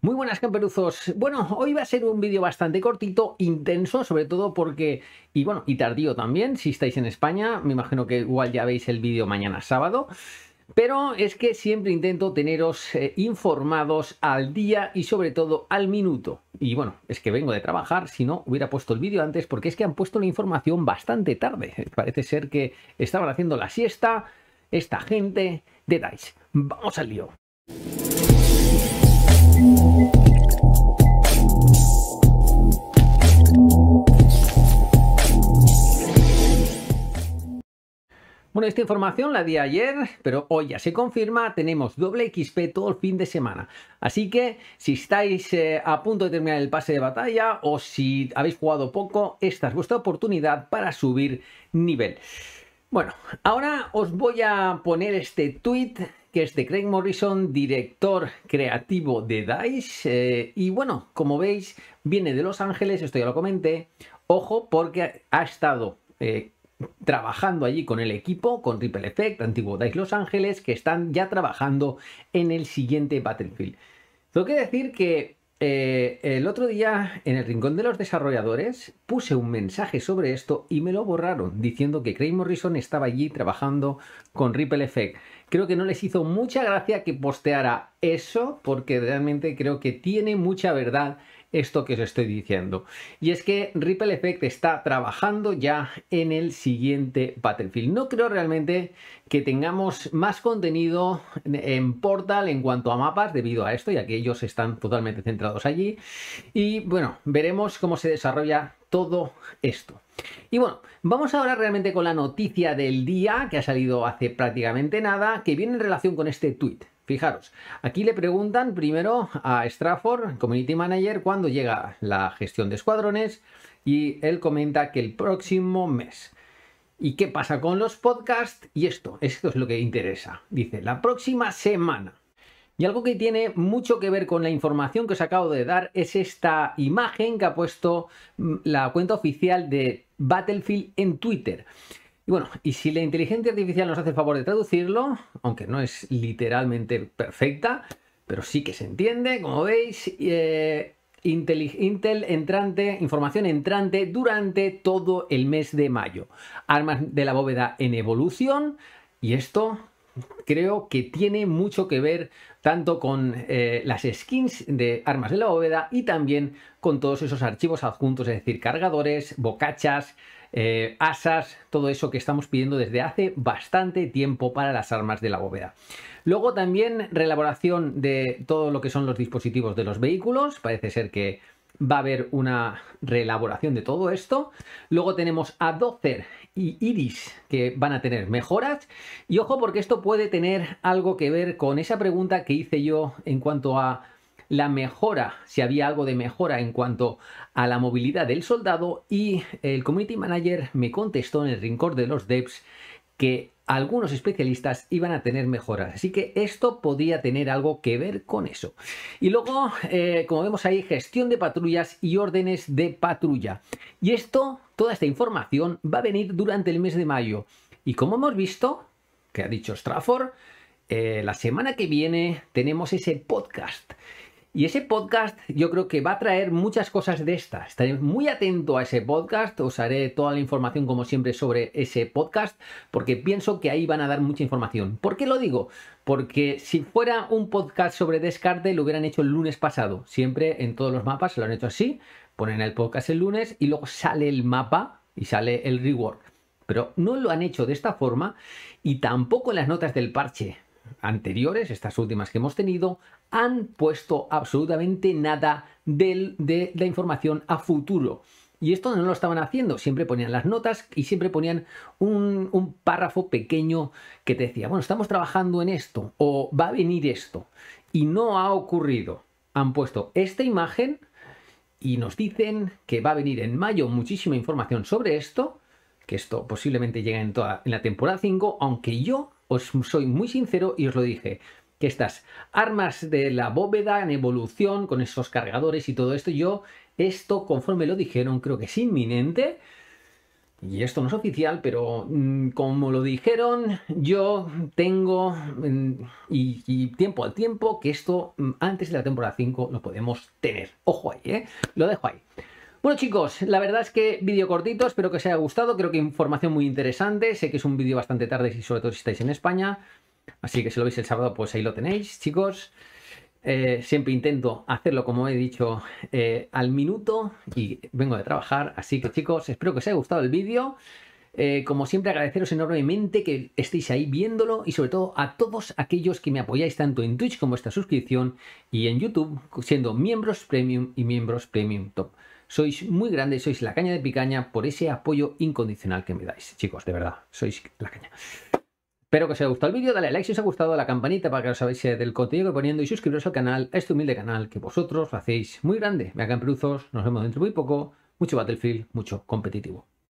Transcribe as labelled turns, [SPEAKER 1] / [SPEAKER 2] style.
[SPEAKER 1] Muy buenas camperuzos. Bueno, hoy va a ser un vídeo bastante cortito, intenso, sobre todo porque, y bueno, y tardío también, si estáis en España, me imagino que igual ya veis el vídeo mañana sábado. Pero es que siempre intento teneros eh, informados al día y sobre todo al minuto. Y bueno, es que vengo de trabajar, si no hubiera puesto el vídeo antes porque es que han puesto la información bastante tarde. Parece ser que estaban haciendo la siesta esta gente. de DICE, Vamos al lío. Bueno, esta información la di ayer, pero hoy ya se confirma, tenemos doble XP todo el fin de semana. Así que si estáis eh, a punto de terminar el pase de batalla o si habéis jugado poco, esta es vuestra oportunidad para subir nivel. Bueno, ahora os voy a poner este tweet que es de Craig Morrison, director creativo de DICE. Eh, y bueno, como veis, viene de Los Ángeles, esto ya lo comenté. Ojo, porque ha estado eh, trabajando allí con el equipo, con Ripple Effect, Antiguo Dice Los Ángeles, que están ya trabajando en el siguiente Battlefield. Tengo que decir que eh, el otro día en el rincón de los desarrolladores puse un mensaje sobre esto y me lo borraron diciendo que Craig Morrison estaba allí trabajando con Ripple Effect. Creo que no les hizo mucha gracia que posteara eso porque realmente creo que tiene mucha verdad esto que os estoy diciendo. Y es que Ripple Effect está trabajando ya en el siguiente Battlefield. No creo realmente que tengamos más contenido en Portal en cuanto a mapas debido a esto, ya que ellos están totalmente centrados allí. Y bueno, veremos cómo se desarrolla todo esto. Y bueno, vamos ahora realmente con la noticia del día que ha salido hace prácticamente nada, que viene en relación con este tweet. Fijaros, aquí le preguntan primero a Strafford, Community Manager, cuándo llega la gestión de escuadrones y él comenta que el próximo mes. ¿Y qué pasa con los podcasts? Y esto, esto es lo que interesa. Dice, la próxima semana. Y algo que tiene mucho que ver con la información que os acabo de dar es esta imagen que ha puesto mm, la cuenta oficial de Battlefield en Twitter. Y bueno, y si la inteligencia artificial nos hace el favor de traducirlo, aunque no es literalmente perfecta, pero sí que se entiende, como veis, eh, Intel, entrante, información entrante durante todo el mes de mayo. Armas de la bóveda en evolución y esto creo que tiene mucho que ver tanto con eh, las skins de armas de la bóveda y también con todos esos archivos adjuntos, es decir, cargadores, bocachas, eh, asas, todo eso que estamos pidiendo desde hace bastante tiempo para las armas de la bóveda. Luego también reelaboración de todo lo que son los dispositivos de los vehículos, parece ser que va a haber una reelaboración de todo esto. Luego tenemos a y Iris que van a tener mejoras. Y ojo porque esto puede tener algo que ver con esa pregunta que hice yo en cuanto a la mejora, si había algo de mejora en cuanto a la movilidad del soldado y el community manager me contestó en el rincón de los devs que algunos especialistas iban a tener mejoras. Así que esto podía tener algo que ver con eso. Y luego, eh, como vemos ahí, gestión de patrullas y órdenes de patrulla. Y esto, toda esta información va a venir durante el mes de mayo. Y como hemos visto, que ha dicho Strafford, eh, la semana que viene tenemos ese podcast. Y ese podcast yo creo que va a traer muchas cosas de estas. Estaré muy atento a ese podcast, os haré toda la información como siempre sobre ese podcast, porque pienso que ahí van a dar mucha información. ¿Por qué lo digo? Porque si fuera un podcast sobre descarte, lo hubieran hecho el lunes pasado. Siempre en todos los mapas lo han hecho así, ponen el podcast el lunes y luego sale el mapa y sale el rework. Pero no lo han hecho de esta forma y tampoco en las notas del parche anteriores, estas últimas que hemos tenido, han puesto absolutamente nada de la información a futuro. Y esto no lo estaban haciendo, siempre ponían las notas y siempre ponían un, párrafo pequeño que te decía, bueno, estamos trabajando en esto o va a venir esto. Y no ha ocurrido. Han puesto esta imagen y nos dicen que va a venir en mayo muchísima información sobre esto, que esto posiblemente llegue en, toda, en la temporada 5, aunque yo os soy muy sincero y os lo dije, que estas armas de la bóveda en evolución con esos cargadores y todo esto, yo esto conforme lo dijeron creo que es inminente. Y esto no es oficial, pero mm, como lo dijeron, yo tengo mm, y, y, tiempo al tiempo que esto mm, antes de la temporada 5 lo podemos tener. Ojo ahí, ¿eh? Lo dejo ahí. Bueno chicos, la verdad es que vídeo cortito, espero que os haya gustado, creo que información muy interesante, sé que es un vídeo bastante tarde y sobre todo si estáis en España, así que si lo veis el sábado pues ahí lo tenéis chicos. Eh, siempre intento hacerlo, como he dicho, eh, al minuto y vengo de trabajar. Así que chicos, espero que os haya gustado el vídeo. Eh, como siempre, agradeceros enormemente que estéis ahí viéndolo y sobre todo a todos aquellos que me apoyáis tanto en Twitch como esta suscripción y en YouTube siendo miembros Premium y miembros Premium Top. Sois muy grandes, sois la caña de picaña por ese apoyo incondicional que me dais. Chicos, de verdad, sois la caña. Espero que os haya gustado el vídeo, dale a like si os ha gustado, a la campanita para que os sabéis eh, del contenido que poniendo y suscribiros al canal, a este humilde canal que vosotros hacéis muy grande. Me hagan peruzos, nos vemos dentro muy poco, mucho Battlefield, mucho competitivo.